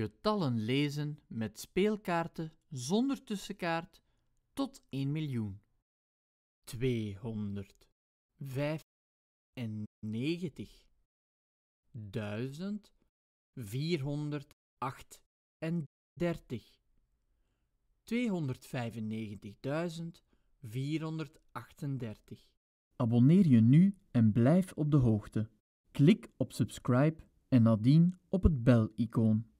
Getallen lezen met speelkaarten zonder tussenkaart tot 1 miljoen. 200 1438 295.438 Abonneer je nu en blijf op de hoogte. Klik op subscribe en nadien op het bel-icoon.